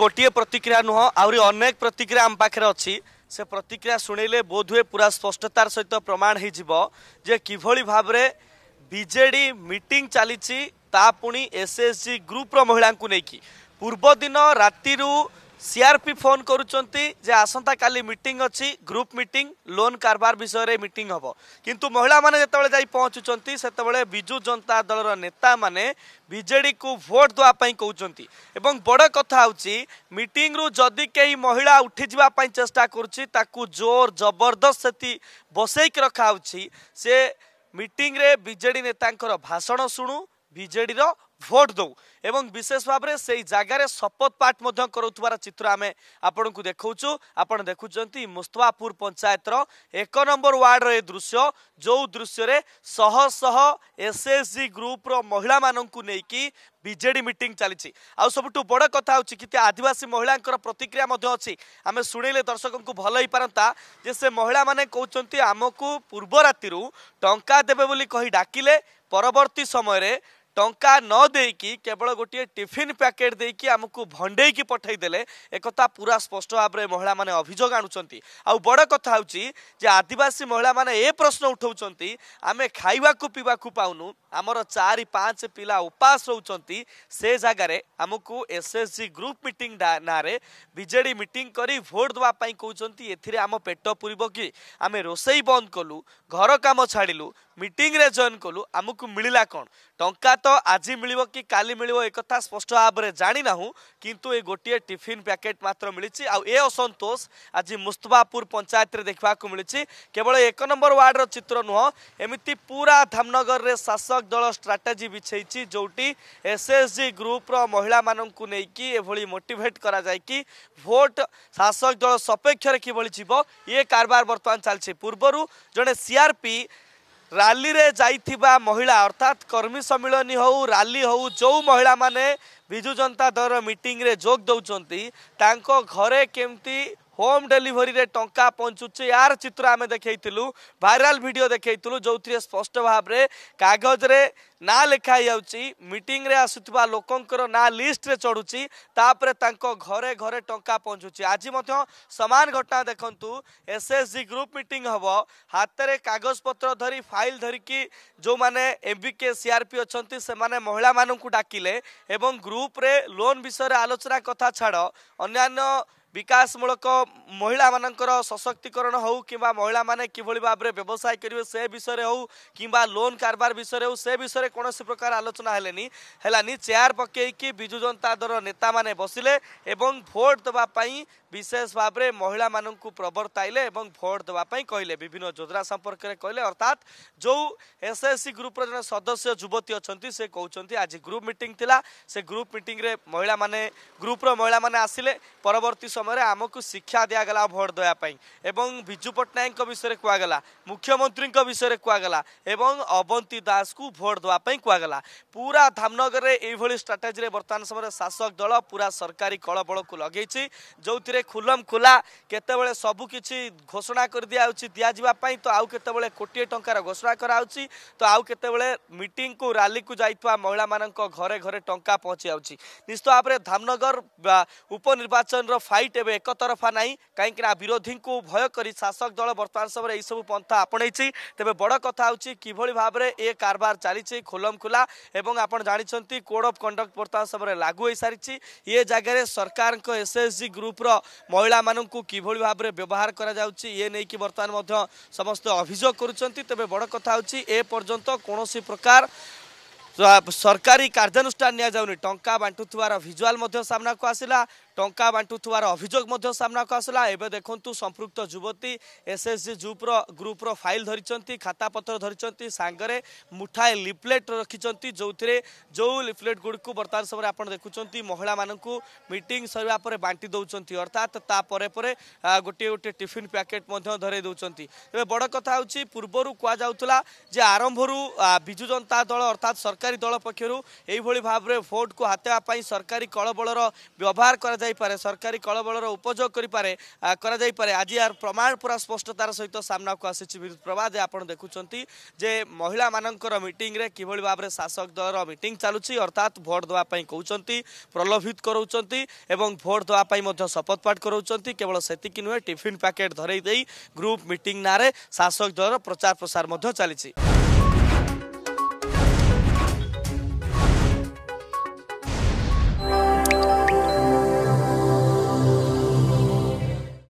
ଗୋଟିଏ ପ୍ରତିକ୍ରିୟା ନୁହଁ ଆହୁରି ଅନେକ ପ୍ରତିକ୍ରିୟା ଆମ ପାଖରେ ଅଛି ସେ ପ୍ରତିକ୍ରିୟା ଶୁଣିଲେ ବୋଧହୁଏ ପୁରା ସ୍ପଷ୍ଟତାର ସହିତ ପ୍ରମାଣ ହୋଇଯିବ ଯେ କିଭଳି ଭାବରେ ବିଜେଡ଼ି ମିଟିଂ ଚାଲିଛି ତା ପୁଣି ଏସ୍ଏସ୍ଜି ଗ୍ରୁପ୍ର ମହିଳାଙ୍କୁ ନେଇକି ପୂର୍ବଦିନ ରାତିରୁ सीआरपी फोन कर आसंता का मीट अच्छी ग्रुप मीट लोन कारबार विषय मीट हम कि महिला मैंने जिते जा सेजु जनता दल नेता मैंने विजेडी को भोट देवाई कहते बड़ कथा हूँ रु जदि कई महिला उठीजापी चेषा कर जोर जबरदस्त से बसईक रखा से मीटिंग रे विजेडी नेता भाषण शुणु विजेडर ଭୋଟ ଦଉ ଏବଂ ବିଶେଷ ଭାବରେ ସେଇ ଜାଗାରେ ଶପଥ ପାଠ ମଧ୍ୟ କରୁଥିବାର ଚିତ୍ର ଆମେ ଆପଣଙ୍କୁ ଦେଖାଉଛୁ ଆପଣ ଦେଖୁଛନ୍ତି ମୁସ୍ତଫାପୁର ପଞ୍ଚାୟତର ଏକ ନମ୍ବର ୱାର୍ଡର ଏ ଦୃଶ୍ୟ ଯେଉଁ ଦୃଶ୍ୟରେ ଶହ ଶହ ଏସ ଏସ ଜି ଗ୍ରୁପର ମହିଳାମାନଙ୍କୁ ନେଇକି ବିଜେଡି ମିଟିଂ ଚାଲିଛି ଆଉ ସବୁଠୁ ବଡ଼ କଥା ହେଉଛି କିଛି ଆଦିବାସୀ ମହିଳାଙ୍କର ପ୍ରତିକ୍ରିୟା ମଧ୍ୟ ଅଛି ଆମେ ଶୁଣିଲେ ଦର୍ଶକଙ୍କୁ ଭଲ ହେଇପାରନ୍ତା ଯେ ସେ ମହିଳାମାନେ କହୁଛନ୍ତି ଆମକୁ ପୂର୍ବ ରାତିରୁ ଟଙ୍କା ଦେବେ ବୋଲି କହି ଡାକିଲେ ପରବର୍ତ୍ତୀ ସମୟରେ ଟଙ୍କା ନ ଦେଇକି କେବଳ ଗୋଟିଏ ଟିଫିନ୍ ପ୍ୟାକେଟ୍ ଦେଇକି ଆମକୁ ଭଣ୍ଡେଇକି ପଠାଇଦେଲେ ଏକଥା ପୁରା ସ୍ପଷ୍ଟ ଭାବରେ ମହିଳାମାନେ ଅଭିଯୋଗ ଆଣୁଛନ୍ତି ଆଉ ବଡ଼ କଥା ହେଉଛି ଯେ ଆଦିବାସୀ ମହିଳାମାନେ ଏ ପ୍ରଶ୍ନ ଉଠାଉଛନ୍ତି ଆମେ ଖାଇବାକୁ ପିଇବାକୁ ପାଉନୁ ଆମର ଚାରି ପାଞ୍ଚ ପିଲା ଉପାସ ରହୁଛନ୍ତି ସେ ଜାଗାରେ ଆମକୁ ଏସ୍ଏସ୍ଜି ଗ୍ରୁପ୍ ମିଟିଂ ନାଁରେ ବିଜେଡ଼ି ମିଟିଂ କରି ଭୋଟ୍ ଦେବା ପାଇଁ କହୁଛନ୍ତି ଏଥିରେ ଆମ ପେଟ ପୂରିବ କି ଆମେ ରୋଷେଇ ବନ୍ଦ କଲୁ ଘର କାମ ଛାଡ଼ିଲୁ ମିଟିଂରେ ଜଏନ୍ କଲୁ ଆମକୁ ମିଳିଲା କ'ଣ ଟଙ୍କା ତ ଆଜି ମିଳିବ କି କାଲି ମିଳିବ ଏକଥା ସ୍ପଷ୍ଟ ଭାବରେ ଜାଣିନାହୁଁ କିନ୍ତୁ ଏ ଗୋଟିଏ ଟିଫିନ୍ ପ୍ୟାକେଟ୍ ମାତ୍ର ମିଳିଛି ଆଉ ଏ ଅସନ୍ତୋଷ ଆଜି ମୁସ୍ତଫାପୁର ପଞ୍ଚାୟତରେ ଦେଖିବାକୁ ମିଳିଛି କେବଳ ଏକ ନମ୍ବର ୱାର୍ଡ଼ର ଚିତ୍ର ନୁହଁ ଏମିତି ପୁରା ଧାମନଗରରେ ଶାସକ ଦଳ ଷ୍ଟ୍ରାଟେଜି ବିଛେଇଛି ଯେଉଁଠି ଏସ୍ ଏସ୍ ଜି ଗ୍ରୁପ୍ର ମହିଳାମାନଙ୍କୁ ନେଇକି ଏଭଳି ମୋଟିଭେଟ୍ କରାଯାଇକି ଭୋଟ୍ ଶାସକ ଦଳ ସପକ୍ଷରେ କିଭଳି ଯିବ ଇଏ କାରବାର ବର୍ତ୍ତମାନ ଚାଲିଛି ପୂର୍ବରୁ ଜଣେ ସିଆର୍ପି ରାଲିରେ ଯାଇଥିବା ମହିଳା ଅର୍ଥାତ୍ କର୍ମୀ ସମ୍ମିଳନୀ ହେଉ ରାଲି ହେଉ ଯେଉଁ ମହିଳାମାନେ ବିଜୁ ଜନତା ଦଳର ମିଟିଂରେ ଯୋଗ ଦେଉଛନ୍ତି ତାଙ୍କ ଘରେ କେମିତି ହୋମ୍ ଡେଲିଭରିରେ ଟଙ୍କା ପହଞ୍ଚୁଛି ଏହାର ଚିତ୍ର ଆମେ ଦେଖାଇଥିଲୁ ଭାଇରାଲ ଭିଡ଼ିଓ ଦେଖାଇଥିଲୁ ଯେଉଁଥିରେ ସ୍ପଷ୍ଟ ଭାବରେ କାଗଜରେ ନାଁ ଲେଖା ହେଇଯାଉଛି ମିଟିଂରେ ଆସୁଥିବା ଲୋକଙ୍କର ନାଁ ଲିଷ୍ଟରେ ଚଢ଼ୁଛି ତାପରେ ତାଙ୍କ ଘରେ ଘରେ ଟଙ୍କା ପହଞ୍ଚୁଛି ଆଜି ମଧ୍ୟ ସମାନ ଘଟଣା ଦେଖନ୍ତୁ S S G group meeting ହେବ ହାତରେ କାଗଜପତ୍ର ଧରି ଫାଇଲ୍ ଧରିକି ଯେଉଁମାନେ M B K C R P ଅଛନ୍ତି ସେମାନେ ମହିଳାମାନଙ୍କୁ ଡାକିଲେ ଏବଂ ଗ୍ରୁପ୍ରେ ଲୋନ୍ ବିଷୟରେ ଆଲୋଚନା କଥା ଛାଡ଼ ଅନ୍ୟାନ୍ୟ ବିକାଶମୂଳକ ମହିଳାମାନଙ୍କର ସଶକ୍ତିକରଣ ହେଉ କିମ୍ବା ମହିଳାମାନେ କିଭଳି ଭାବରେ ବ୍ୟବସାୟ କରିବେ ସେ ବିଷୟରେ ହେଉ କିମ୍ବା ଲୋନ୍ କାରବାର ବିଷୟରେ ହେଉ ସେ ବିଷୟରେ କୌଣସି ପ୍ରକାର ଆଲୋଚନା ହେଲେନି ହେଲାନି ଚେୟାର ପକାଇକି ବିଜୁ ଜନତା ଦଳର ନେତାମାନେ ବସିଲେ ଏବଂ ଭୋଟ୍ ଦେବା ପାଇଁ ବିଶେଷ ଭାବରେ ମହିଳାମାନଙ୍କୁ ପ୍ରବର୍ତ୍ତାଇଲେ ଏବଂ ଭୋଟ୍ ଦେବା ପାଇଁ କହିଲେ ବିଭିନ୍ନ ଯୋଜନା ସମ୍ପର୍କରେ କହିଲେ ଅର୍ଥାତ୍ ଯେଉଁ ଏସ୍ଏସ୍ସି ଗ୍ରୁପ୍ର ଜଣେ ସଦସ୍ୟ ଯୁବତୀ ଅଛନ୍ତି ସେ କହୁଛନ୍ତି ଆଜି ଗ୍ରୁପ୍ ମିଟିଂ ଥିଲା ସେ ଗ୍ରୁପ୍ ମିଟିଂରେ ମହିଳାମାନେ ଗ୍ରୁପ୍ର ମହିଳାମାନେ ଆସିଲେ ପରବର୍ତ୍ତୀ ସମୟରେ ଆମକୁ ଶିକ୍ଷା ଦିଆଗଲା ଭୋଟ ଦେବା ପାଇଁ ଏବଂ ବିଜୁ ପଟ୍ଟନାୟକଙ୍କ ବିଷୟରେ କୁହାଗଲା ମୁଖ୍ୟମନ୍ତ୍ରୀଙ୍କ ବିଷୟରେ କୁହାଗଲା ଏବଂ ଅବନ୍ତୀ ଦାସଙ୍କୁ ଭୋଟ ଦେବା ପାଇଁ କୁହାଗଲା ପୁରା ଧାମନଗରରେ ଏଇଭଳି ଷ୍ଟ୍ରାଟେଜିରେ ବର୍ତ୍ତମାନ ସମୟରେ ଶାସକ ଦଳ ପୁରା ସରକାରୀ କଳବଳକୁ ଲଗେଇଛି ଯେଉଁଥିରେ ଖୁଲମ ଖୁଲା କେତେବେଳେ ସବୁ କିଛି ଘୋଷଣା କରିଦିଆଯାଉଛି ଦିଆଯିବା ପାଇଁ ତ ଆଉ କେତେବେଳେ କୋଟିଏ ଟଙ୍କାର ଘୋଷଣା କରାଯାଉଛି ତ ଆଉ କେତେବେଳେ ମିଟିଂକୁ ରାଲିକୁ ଯାଇଥିବା ମହିଳାମାନଙ୍କ ଘରେ ଘରେ ଟଙ୍କା ପହଞ୍ଚିଯାଉଛି ନିଶ୍ଚିତ ଭାବରେ ଧାମନଗର ଉପନିର୍ବାଚନର ଫାଇଟ୍ ଫାଇଟ୍ ଏବେ ଏକତରଫା ନାହିଁ କାହିଁକି ନା ବିରୋଧୀଙ୍କୁ ଭୟ କରି ଶାସକ ଦଳ ବର୍ତ୍ତମାନ ସମୟରେ ଏହିସବୁ ପନ୍ଥା ଆପଣେଇଛି ତେବେ ବଡ଼ କଥା ହେଉଛି କିଭଳି ଭାବରେ ଏ କାରବାର ଚାଲିଛି ଖୋଲମ ଖୋଲା ଏବଂ ଆପଣ ଜାଣିଛନ୍ତି କୋଡ଼୍ ଅଫ୍ କଣ୍ଡକ୍ଟ ବର୍ତ୍ତମାନ ସମୟରେ ଲାଗୁ ହୋଇସାରିଛି ଏ ଜାଗାରେ ସରକାରଙ୍କ ଏସ୍ ଏସ୍ ଜି ଗ୍ରୁପ୍ର ମହିଳାମାନଙ୍କୁ କିଭଳି ଭାବରେ ବ୍ୟବହାର କରାଯାଉଛି ଇଏ ନେଇକି ବର୍ତ୍ତମାନ ମଧ୍ୟ ସମସ୍ତେ ଅଭିଯୋଗ କରୁଛନ୍ତି ତେବେ ବଡ଼ କଥା ହେଉଛି ଏ ପର୍ଯ୍ୟନ୍ତ କୌଣସି ପ୍ରକାର ସରକାରୀ କାର୍ଯ୍ୟାନୁଷ୍ଠାନ ନିଆଯାଉନି ଟଙ୍କା ବାଣ୍ଟୁଥିବାର ଭିଜୁଆଲ୍ ମଧ୍ୟ ସାମ୍ନାକୁ ଆସିଲା ଟଙ୍କା ବାଣ୍ଟୁଥିବାର ଅଭିଯୋଗ ମଧ୍ୟ ସାମ୍ନାକୁ ଆସିଲା ଏବେ ଦେଖନ୍ତୁ ସମ୍ପୃକ୍ତ ଯୁବତୀ ଏସ୍ ଏସ୍ ଜି ଗ୍ରୁପ୍ର ଗ୍ରୁପ୍ର ଫାଇଲ୍ ଧରିଛନ୍ତି ଖାତାପତ୍ର ଧରିଛନ୍ତି ସାଙ୍ଗରେ ମୁଠାଏ ଲିପ୍ଲେଟ୍ ରଖିଛନ୍ତି ଯେଉଁଥିରେ ଯେଉଁ ଲିପ୍ଲେଟ୍ ଗୁଡ଼ିକୁ ବର୍ତ୍ତମାନ ସମୟରେ ଆପଣ ଦେଖୁଛନ୍ତି ମହିଳାମାନଙ୍କୁ ମିଟିଂ ସରିବା ପରେ ବାଣ୍ଟି ଦେଉଛନ୍ତି ଅର୍ଥାତ୍ ତା'ପରେ ପରେ ଗୋଟିଏ ଗୋଟିଏ ଟିଫିନ୍ ପ୍ୟାକେଟ୍ ମଧ୍ୟ ଧରେଇ ଦେଉଛନ୍ତି ଏବେ ବଡ଼ କଥା ହେଉଛି ପୂର୍ବରୁ କୁହାଯାଉଥିଲା ଯେ ଆରମ୍ଭରୁ ବିଜୁ ଜନତା ଦଳ ଅର୍ଥାତ୍ ସରକାରୀ ଦଳ ପକ୍ଷରୁ ଏଇଭଳି ଭାବରେ ଭୋଟ୍କୁ ହାତେଇବା ପାଇଁ ସରକାରୀ କଳବଳର ବ୍ୟବହାର କରାଯାଇ କରାଯାଇପାରେ ସରକାରୀ କଳବଳର ଉପଯୋଗ କରିପାରେ କରାଯାଇପାରେ ଆଜି ଏହାର ପ୍ରମାଣ ପୁରା ସ୍ପଷ୍ଟତାର ସହିତ ସାମ୍ନାକୁ ଆସିଛି ବିଦ୍ୟୁତ୍ ପ୍ରଭା ଯେ ଆପଣ ଦେଖୁଛନ୍ତି ଯେ ମହିଳାମାନଙ୍କର ମିଟିଂରେ କିଭଳି ଭାବରେ ଶାସକ ଦଳର ମିଟିଂ ଚାଲୁଛି ଅର୍ଥାତ୍ ଭୋଟ୍ ଦେବା ପାଇଁ କହୁଛନ୍ତି ପ୍ରଲୋଭିତ କରାଉଛନ୍ତି ଏବଂ ଭୋଟ୍ ଦେବା ପାଇଁ ମଧ୍ୟ ଶପଥ ପାଠ କରାଉଛନ୍ତି କେବଳ ସେତିକି ନୁହେଁ ଟିଫିନ୍ ପ୍ୟାକେଟ୍ ଧରେଇ ଦେଇ ଗ୍ରୁପ୍ ମିଟିଂ ନାଁରେ ଶାସକ ଦଳର ପ୍ରଚାର ପ୍ରସାର ମଧ୍ୟ ଚାଲିଛି